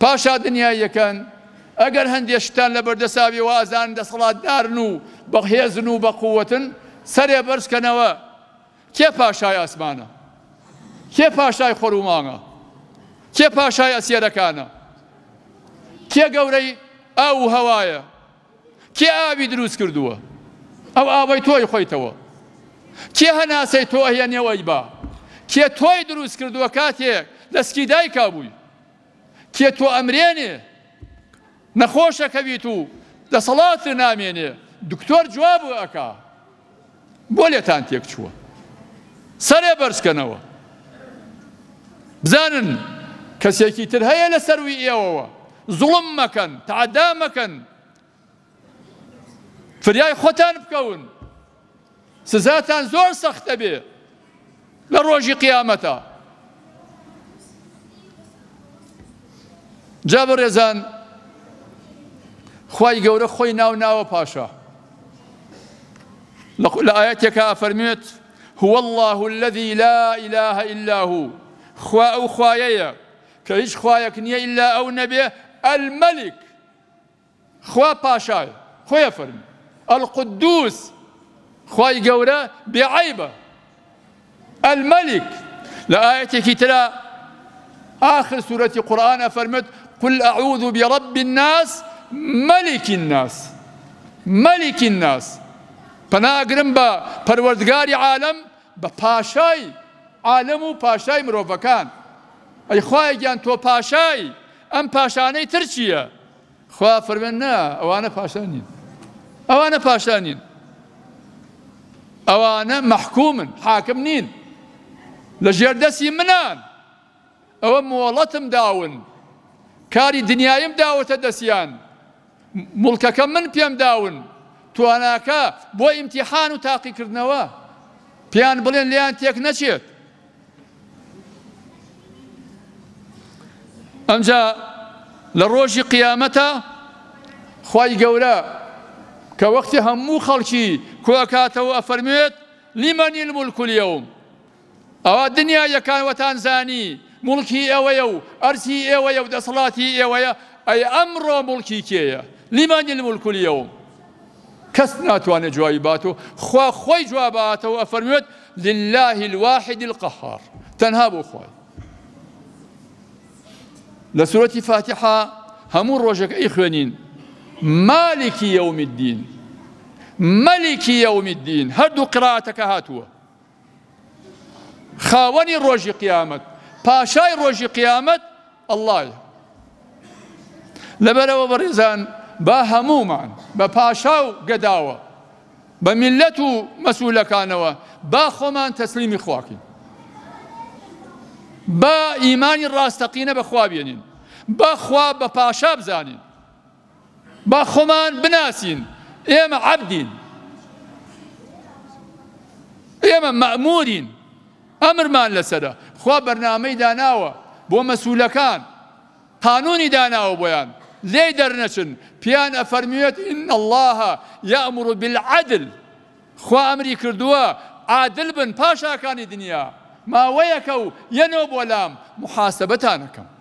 پاشا دنیایەکەن ئەگەر هەندێک شتان لە بەردەساوی وازان دەسەڵاتدارن و بەهێزن و بەقووەتن سەرێ بەرزکەنەوە کێ پاشای ئاسمانە کێ پاشای خۆرومانە کێ پاشای ئەسیێرەکانە کێ گەورەی ئاو هەوایە کێ ئاوی دروست کردووە ئەو ئاوای تۆی خۆیتەوە کێ هەناسەی تۆ هێنێەوەی با کێ تۆی دروست کردووە کاتێک لە سکی دایکا بووی کێ تۆ ئەمرێنێ نەخۆشەکەویت و دەسەڵات نامێنێ دکتۆر جواب ئەک بۆ لێتان تێک چووە سەرێ بەرزکەنەوە بزانن کەسێکی تر هەیە لە سەروی ئێوەوە زوڵم مەکەن تعدا مەکەن فریای خۆتان بکەون سزاتان زۆر سەختە بێ لە ڕۆژی قیامەتە جابر يزن خوي جورا خوي ناو ناو باشا لە آياتك أفرميت هو الله الذي لا إله إلا هو خوا أو خوايا كهيش خوايك نية إلا أو نبي الملك خوا باشا خوي أفرم القدوس خوي جورا بعيبة الملك آياتك ترى آخر سورة القرآن فرمت قل أعوذ برب الناس ملك الناس ملك الناس پناگرم بە پەروەردگاری عالم بباشاي پاشای عالم و پاشای أي ئەی خوایگیان تو پاشای أم پاشانەی تر چییە خوا فەرمێن نا أوانا پاشانین أوانا پاشانین ئەوانە مححکومن حاکم نین لە منان أو مۆڵەتم داون کاری دنیایم داوەتە دەسییان مڵکەکە من پێم داون تواناکە بۆ ئیمتیحان و تاقیکردنەوە پیان بڵێن لیان تێک نەچێت ئەمجا لە ڕۆژی قیامەتە خی گەورە کە وەختی هەموو خەڵکی کۆکاتەوە ئەفەرمێت لیمەنی الملکولیەوم ئەوە دنیا یەکانوەتان زانی ملكي ئەوەیە أرسي ئەرسی ئێوەیە و دەسەڵاتی يا ئەی أي أمر ملكي لیمانی لمن الملك اليوم كسنات بات و خوا خوي جواباتەوە ئەفەرموێت لله الواحد القهار تەنها خوي لسورة فاتحة سورەتی رجك إخوانين مالك يوم الدين ملك يوم الدين هدو قراءتك هاتوا خاوني هاتووە قيامت پاشای قیامت الله لبر و بەڕێزان با همومان با پاشاو و با ملت میلەت و مەسوولەکانەوە با خومان تسلیم خواکین با ئیمانی با بەخوا با خواب با پاشاب بزانین با خومان بناسین ایم عبدین ایم مەمورین ئەمرمان لەسرە خو برنامه داناوە بو مسولکان قانوني داناوە بۆیان ليدر نشن بيان افرميت ان الله يامر بالعدل خو امر يكردوا عادل بن پاشاکانی دنیا ما ويكو ينوب ولام محاسبتانكم